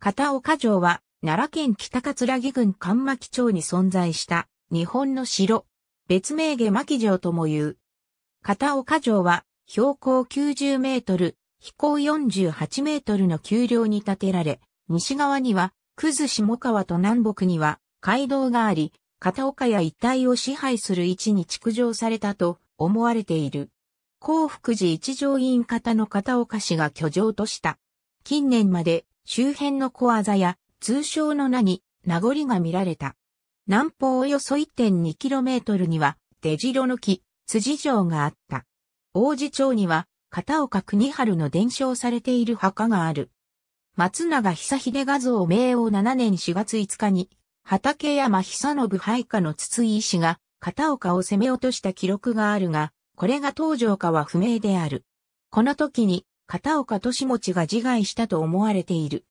片岡城は、奈良県北葛城郡関巻町に存在した日本の城、別名下巻城とも言う。片岡城は標高90メートル、飛行48メートルの丘陵に建てられ、西側には、くず下川と南北には街道があり、片岡や一帯を支配する位置に築城されたと思われている。幸福寺一条院方の片岡氏が居城とした。近年まで周辺の小技や通称の名に名残が見られた。南方およそ 1.2km には出城の木、辻城があった。王子町には片岡国春の伝承されている墓がある。松永久秀画像名王7年4月5日に、畠山久信配下の筒井氏が片岡を攻め落とした記録があるが、これが東城かは不明である。この時に片岡利持が自害したと思われている。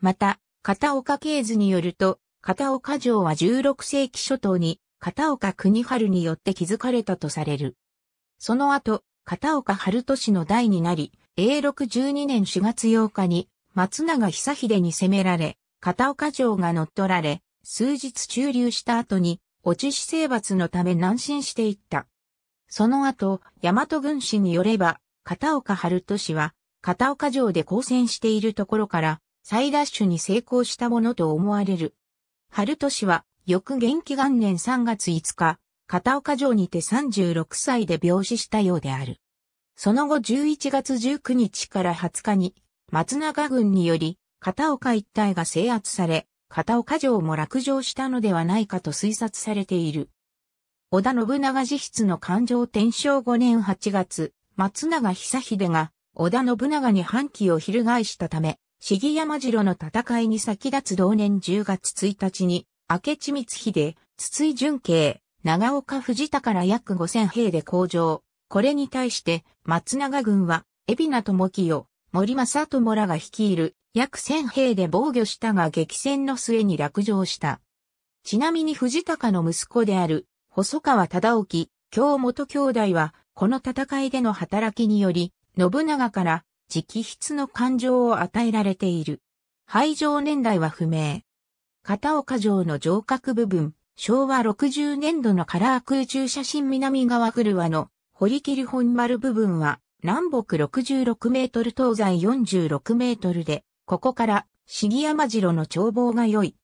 また、片岡慶図によると、片岡城は16世紀初頭に片岡国春によって築かれたとされる。その後、片岡春市の代になり、永禄12年4月8日に松永久秀に攻められ、片岡城が乗っ取られ、数日駐留した後に、落ち死征伐のため南進していった。その後、大和軍師によれば、片岡春市は、片岡城で交戦しているところから、再奪取に成功したものと思われる。春年は、翌元気元年3月5日、片岡城にて36歳で病死したようである。その後11月19日から20日に、松永軍により、片岡一帯が制圧され、片岡城も落城したのではないかと推察されている。織田信長自筆の環状天正5年8月、松永久秀が織田信長に反旗を翻したため、重山城の戦いに先立つ同年10月1日に、明智光秀、筒井純慶、長岡藤田から約5000兵で攻城。これに対して、松永軍は、海老名智清、森正友らが率いる約1000兵で防御したが激戦の末に落城した。ちなみに藤高の息子である、細川忠興、京本兄弟は、この戦いでの働きにより、信長から直筆の感情を与えられている。廃城年代は不明。片岡城の城郭部分、昭和60年度のカラー空中写真南側車の堀切本丸部分は南北66メートル東西46メートルで、ここから杉山城の眺望が良い。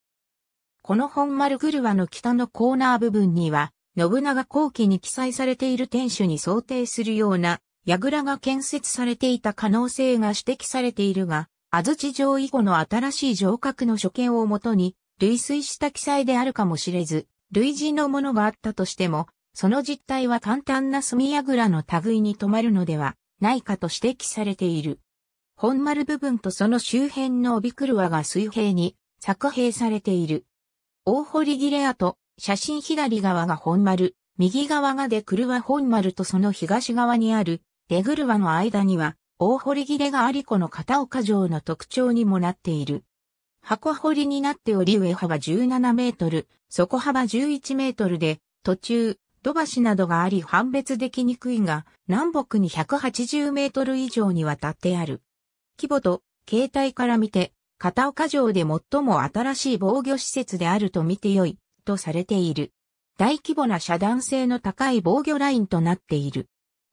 この本丸車の北のコーナー部分には、信長後期に記載されている天守に想定するような倉が建設されていた可能性が指摘されているが、安土城以後の新しい城郭の所見をもとに、類推した記載であるかもしれず、類似のものがあったとしても、その実態は簡単な墨倉の類に止まるのではないかと指摘されている。本丸部分とその周辺の帯車が水平に作平されている。大堀切れ跡、写真左側が本丸、右側が出車本丸とその東側にあるレグルワの間には、大堀切れがありこの片岡城の特徴にもなっている。箱堀になっており上幅17メートル、底幅11メートルで、途中、土橋などがあり判別できにくいが、南北に180メートル以上にわたってある。規模と形態から見て、片岡城で最も新しい防御施設であると見てよい、とされている。大規模な遮断性の高い防御ラインとなっている。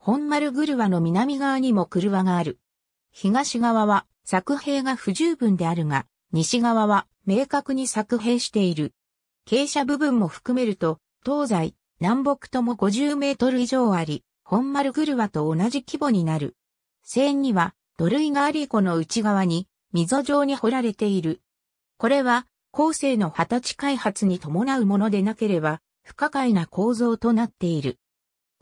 本丸車の南側にも車がある。東側は作兵が不十分であるが、西側は明確に作兵している。傾斜部分も含めると、東西、南北とも50メートル以上あり、本丸車と同じ規模になる。線には土塁があり湖の内側に溝状に掘られている。これは、後世の二十歳開発に伴うものでなければ、不可解な構造となっている。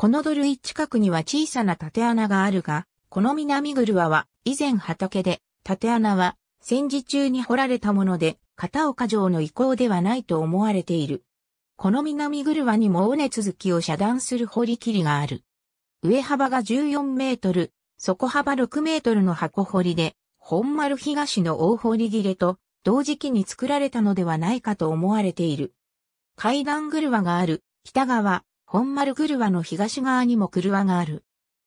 この土塁近くには小さな縦穴があるが、この南車は以前畑で、縦穴は戦時中に掘られたもので、片岡城の意向ではないと思われている。この南車にも尾根続きを遮断する堀切がある。上幅が14メートル、底幅6メートルの箱掘りで、本丸東の大堀切れと同時期に作られたのではないかと思われている。階段車がある北側、本丸車の東側にも車がある。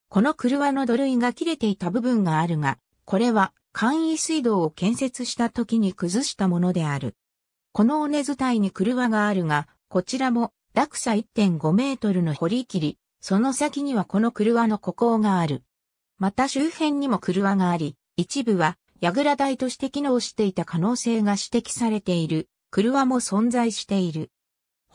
この車の土塁が切れていた部分があるが、これは簡易水道を建設した時に崩したものである。この尾根伝いに車があるが、こちらも落差1.5メートルの堀切り、その先にはこの車の孤高がある。また周辺にも車があり、一部は櫓台として機能していた可能性が指摘されている、車も存在している。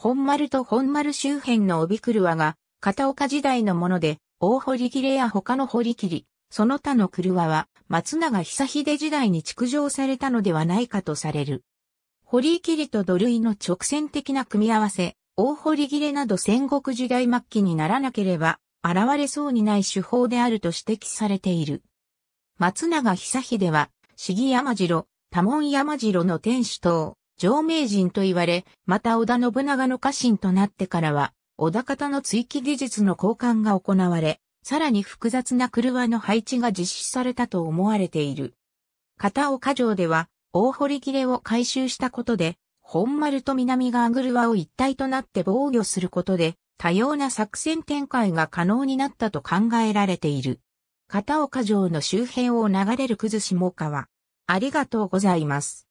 本丸と本丸周辺の帯車が、片岡時代のもので、大堀切や他の堀切、その他の車は、松永久秀時代に築城されたのではないかとされる。堀切と土塁の直線的な組み合わせ、大堀切れなど戦国時代末期にならなければ、現れそうにない手法であると指摘されている。松永久秀は、市ぎ。山城、多門山城の天守等、上名人と言われ、また織田信長の家臣となってからは、織田方の追記技術の交換が行われ、さらに複雑な車の配置が実施されたと思われている。片岡城では、大堀切れを回収したことで、本丸と南側グルワを一体となって防御することで、多様な作戦展開が可能になったと考えられている。片岡城の周辺を流れる崩しもかありがとうございます。